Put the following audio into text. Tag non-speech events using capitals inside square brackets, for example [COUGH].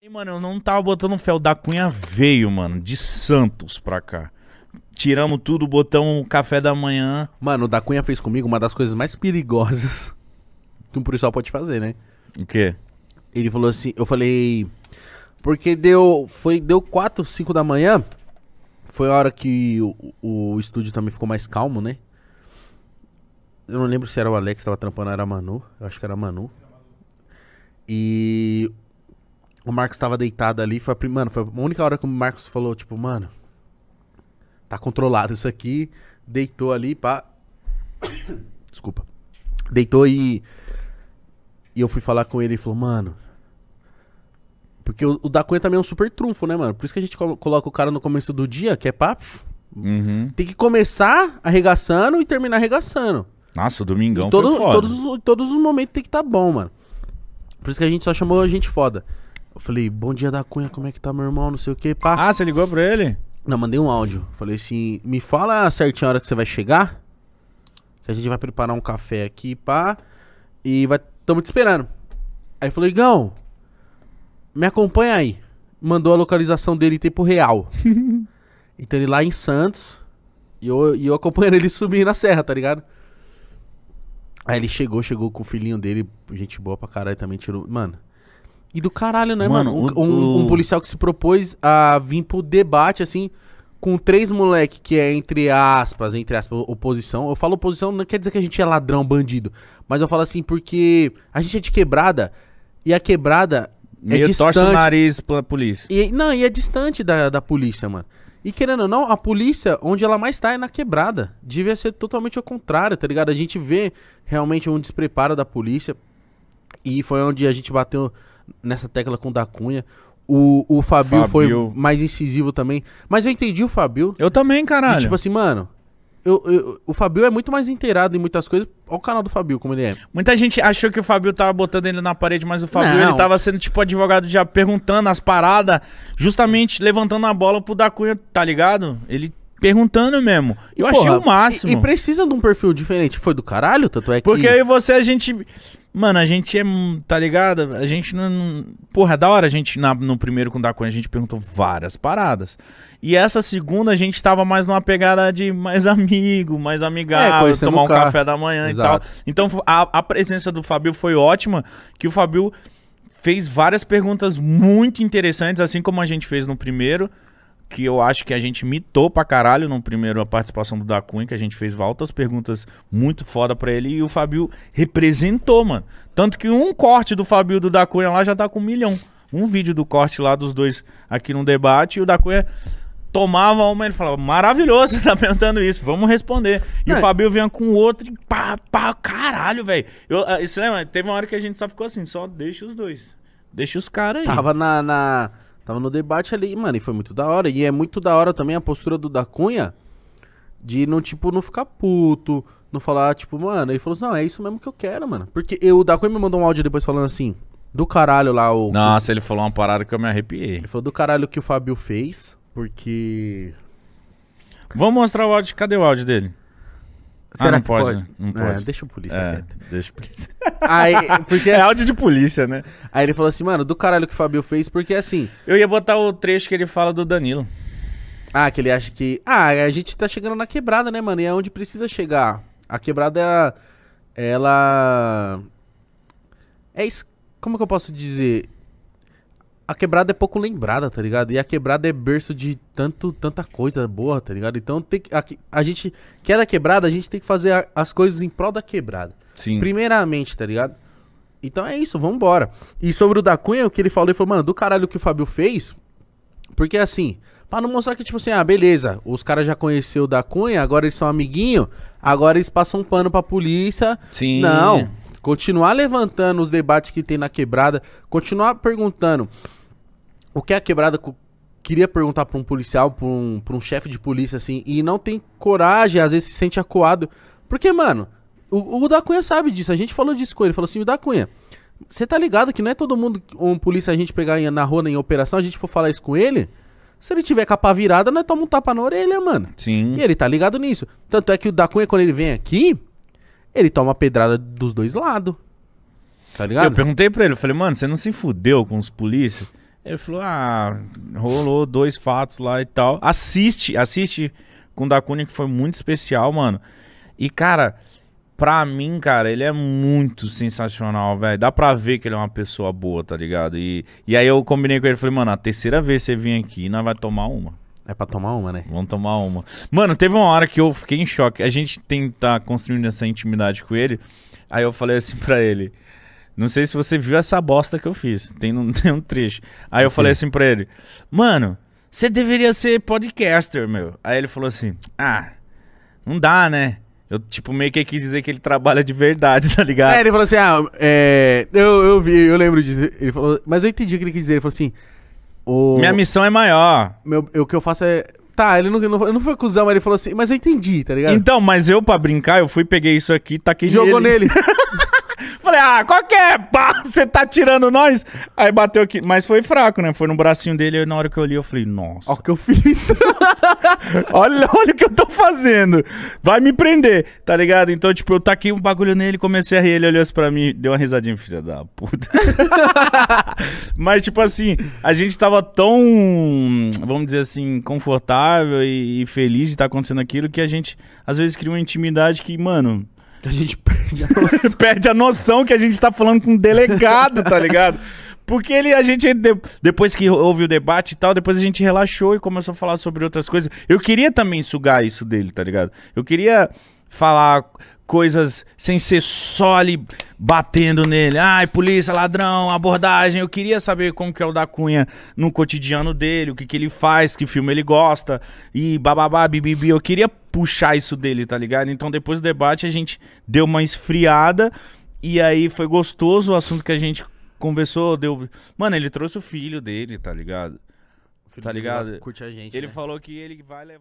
E, mano, eu não tava botando fé. O da Cunha veio, mano, de Santos pra cá. Tiramos tudo, botamos o café da manhã. Mano, o da Cunha fez comigo uma das coisas mais perigosas que um policial pode fazer, né? O quê? Ele falou assim, eu falei. Porque deu. Foi, deu 4, 5 da manhã. Foi a hora que o, o estúdio também ficou mais calmo, né? Eu não lembro se era o Alex que tava trampando, era a Manu. Eu acho que era a Manu. E o Marcos estava deitado ali, foi a, mano, foi a única hora que o Marcos falou, tipo, mano, tá controlado isso aqui, deitou ali, pá. [COUGHS] Desculpa. Deitou e. E eu fui falar com ele e falou, mano. Porque o, o da Cunha também é um super trunfo, né, mano? Por isso que a gente co coloca o cara no começo do dia, que é papo. Uhum. Tem que começar arregaçando e terminar arregaçando. Nossa, o domingão e todo, foi foda. Todos, todos os momentos tem que estar tá bom, mano. Por isso que a gente só chamou a gente foda. Eu falei, bom dia da Cunha, como é que tá meu irmão, não sei o que, pá. Ah, você ligou pra ele? Não, mandei um áudio. Falei assim, me fala certinho a hora que você vai chegar, que a gente vai preparar um café aqui, pá, e vai, tamo te esperando. Aí falou, Igão, me acompanha aí. Mandou a localização dele em tempo real. [LAUGHS] então ele lá em Santos, e eu, e eu acompanhando ele subir na serra, tá ligado? Aí ele chegou, chegou com o filhinho dele, gente boa pra caralho também, tirou. Mano, e do caralho, né, mano? mano? O, um, o... um, policial que se propôs a vir pro debate, assim, com três moleque que é, entre aspas, entre aspas, oposição. Eu falo oposição, não quer dizer que a gente é ladrão, bandido. Mas eu falo assim, porque a gente é de quebrada. E a quebrada é Meio é distante. torce o nariz pra polícia. E, não, e é distante da, da polícia, mano. E querendo ou não, a polícia, onde ela mais tá é na quebrada. Devia ser totalmente ao contrário, tá ligado? A gente vê realmente um despreparo da polícia. E foi onde a gente bateu nessa tecla com o da Cunha. O, o Fabio, Fabio, foi mais incisivo também. Mas eu entendi o Fabio. Eu também, caralho. E, tipo assim, mano, eu, eu, o Fabio é muito mais inteirado em muitas coisas. Olha o canal do Fabio, como ele é. Muita gente achou que o Fabio tava botando ele na parede, mas o Fabio ele tava sendo tipo advogado já perguntando as paradas, justamente levantando a bola pro da Cunha, tá ligado? Ele perguntando mesmo. Eu Porra, achei o máximo. E, e, precisa de um perfil diferente. Foi do caralho, tanto é que. Porque eu e você, a gente. Mano, a gente é. Tá ligado? A gente não. não porra, é da hora a gente na, no primeiro com o Dacunha, a gente perguntou várias paradas. E essa segunda a gente tava mais numa pegada de mais amigo, mais amigável, é, tomar um carro. café da manhã Exato. e tal. Então a, a presença do Fabio foi ótima, que o Fabio fez várias perguntas muito interessantes, assim como a gente fez no primeiro que eu acho que a gente mitou pra caralho no primeiro a participação do Da Cunha, que a gente fez voltas perguntas muito foda pra ele e o Fabio representou, mano. Tanto que um corte do Fabio do Da Cunha lá já tá com um milhão. Um vídeo do corte lá dos dois aqui num debate e o Da Cunha tomava uma e ele falava, maravilhoso, você [LAUGHS] tá perguntando isso, vamos responder. E o é. Fabio vinha com outro e pá, pá, caralho, velho. Ah, você lembra? Teve uma hora que a gente só ficou assim, só deixa os dois. Deixa os caras aí. Tava na... na Tava no debate ali, mano, e foi muito da hora. E é muito da hora também a postura do da Cunha de não, tipo, não ficar puto, não falar, tipo, mano, ele falou assim, não, é isso mesmo que eu quero, mano. Porque eu, o da Cunha me mandou um áudio depois falando assim, do caralho lá o... Nossa, ele falou uma parada que eu me arrepiei. Ele falou do caralho que o Fábio fez, porque... Vamos mostrar o áudio, cadê o áudio dele? Ah, Será ah, não pode? pode? Não é, pode. É, deixa o polícia é, quieto. Deixa o polícia. [LAUGHS] Aí, porque... [LAUGHS] É assim- áudio de polícia, né? Aí ele falou assim, mano, do caralho que o Fabio fez, porque assim. Eu ia botar o trecho que ele fala do Danilo. Ah, que ele acha que. Ah, a gente tá chegando na quebrada, né, mano? E é onde precisa chegar. A quebrada, é ela. É. Como que eu posso dizer? a quebrada é pouco lembrada, tá ligado? E a quebrada é berço de tanto, tanta coisa boa, tá ligado? Então tem que, a, a gente quer é da quebrada, a gente tem que fazer a, as coisas em prol da quebrada. Sim. Primeiramente, tá ligado? Então é isso, vambora. E sobre o da Cunha, o que ele falou, ele falou, mano, do caralho que o Fábio fez, porque assim, para não mostrar que, tipo assim, ah, beleza, os caras já conheceu o da Cunha, agora eles são amiguinho, agora eles passam um pano pra polícia. Sim. Não. Continuar levantando os debates que tem na quebrada, continuar perguntando o que é a quebrada queria perguntar para um policial, para um, pra um chefe de polícia, assim, e não tem coragem, às vezes se sente acuado. Porque, mano, o, o da Cunha sabe disso. A gente falou disso com ele. Falou assim: o da Cunha, você tá ligado que não é todo mundo, um polícia a gente pegar na rua né, em operação, a gente for falar isso com ele. Se ele tiver capa virada, nós tomamos um tapa na orelha, mano. Sim. E ele tá ligado nisso. Tanto é que o da Cunha, quando ele vem aqui, ele toma pedrada dos dois lados. Tá ligado? Eu perguntei pra ele, eu falei, mano, você não se fudeu com os polícias? Ele falou: ah, rolou dois fatos lá e tal. Assiste, assiste com o da Cunha, que foi muito especial, mano. E, cara, pra mim, cara, ele é muito sensacional, velho. Dá pra ver que ele é uma pessoa boa, tá ligado? E, e aí eu combinei com ele, falei, mano, a terceira vez que você vir aqui, nós vai tomar uma. É pra tomar uma, né? Vamos tomar uma. Mano, teve uma hora que eu fiquei em choque. A gente tenta tá construir essa intimidade com ele. Aí eu falei assim pra ele. Não sei se você viu essa bosta que eu fiz. Tem um, [LAUGHS] tem um trecho. Aí eu falei assim pra ele: Mano, você deveria ser podcaster, meu. Aí ele falou assim: Ah, não dá, né? Eu, tipo, meio que quis dizer que ele trabalha de verdade, [LAUGHS] tá ligado? É, ele falou assim, ah, é, eu, eu vi, eu lembro disso. Ele falou, mas eu entendi o que ele quis dizer. Ele falou assim, o... Minha missão é maior. Meu, o que eu faço é... Tá, ele não, não, não foi acusar, mas ele falou assim, mas eu entendi, tá ligado? Então, mas eu, pra brincar, eu fui, peguei isso aqui e taquei Jogou nele. Jogou nele. [LAUGHS] Falei, ah, qual que é? Pá, [LAUGHS] você tá tirando nós? Aí bateu aqui. Mas foi fraco, né? Foi no bracinho dele. E na hora que eu li, eu falei, nossa. Olha o que eu fiz. [LAUGHS] olha, olha o que eu tô fazendo. Vai me prender, tá ligado? Então, tipo, eu taquei um bagulho nele, comecei a rir. Ele olhou assim pra mim, deu uma risadinha, filha da puta. [LAUGHS] Mas, tipo assim, a gente tava tão, vamos dizer assim, confortável e, e feliz de estar tá acontecendo aquilo que a gente, às vezes, cria uma intimidade que, mano a gente perde a noção. [LAUGHS] perde a noção que a gente tá falando com um delegado, tá ligado? Porque ele, a gente, depois que houve o debate e tal, depois a gente relaxou e começou a falar sobre outras coisas. Eu queria também sugar isso dele, tá ligado? Eu queria falar coisas sem ser só ali batendo nele. Ai, polícia, ladrão, abordagem. Eu queria saber como que é o da Cunha no cotidiano dele, o que, que ele faz, que filme ele gosta e bababá, bibibi. Eu queria puxar isso dele, tá ligado? Então depois do debate a gente deu uma esfriada e aí foi gostoso o assunto que a gente conversou, deu... Mano, ele trouxe o filho dele, tá ligado? Tá ligado? Curte a gente, ele né? falou que ele vai levar